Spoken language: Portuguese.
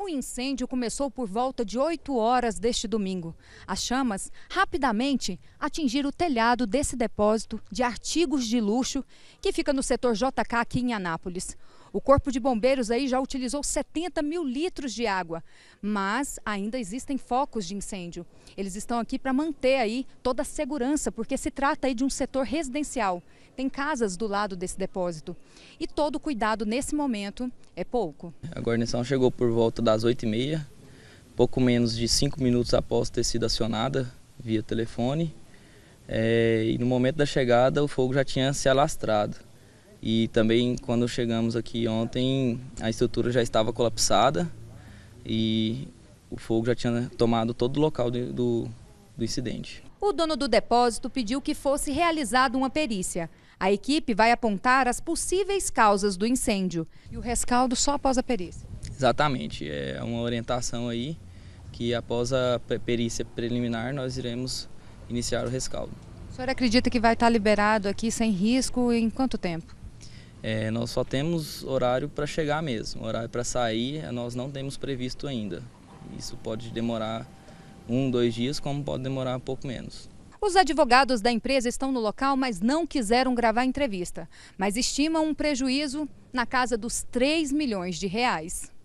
O incêndio começou por volta de 8 horas deste domingo. As chamas rapidamente atingiram o telhado desse depósito de artigos de luxo que fica no setor JK aqui em Anápolis. O Corpo de Bombeiros aí já utilizou 70 mil litros de água, mas ainda existem focos de incêndio. Eles estão aqui para manter aí toda a segurança, porque se trata aí de um setor residencial. Tem casas do lado desse depósito. E todo cuidado nesse momento é pouco. A guarnição chegou por volta das 8h30, pouco menos de 5 minutos após ter sido acionada via telefone. É, e no momento da chegada o fogo já tinha se alastrado. E também quando chegamos aqui ontem, a estrutura já estava colapsada e o fogo já tinha tomado todo o local de, do, do incidente. O dono do depósito pediu que fosse realizada uma perícia. A equipe vai apontar as possíveis causas do incêndio. E o rescaldo só após a perícia? Exatamente, é uma orientação aí que após a perícia preliminar nós iremos iniciar o rescaldo. O senhor acredita que vai estar liberado aqui sem risco em quanto tempo? É, nós só temos horário para chegar mesmo, horário para sair eh, nós não temos previsto ainda. Isso pode demorar um, dois dias, como pode demorar um pouco menos. Os advogados da empresa estão no local, mas não quiseram gravar a entrevista. Mas estimam um prejuízo na casa dos 3 milhões de reais.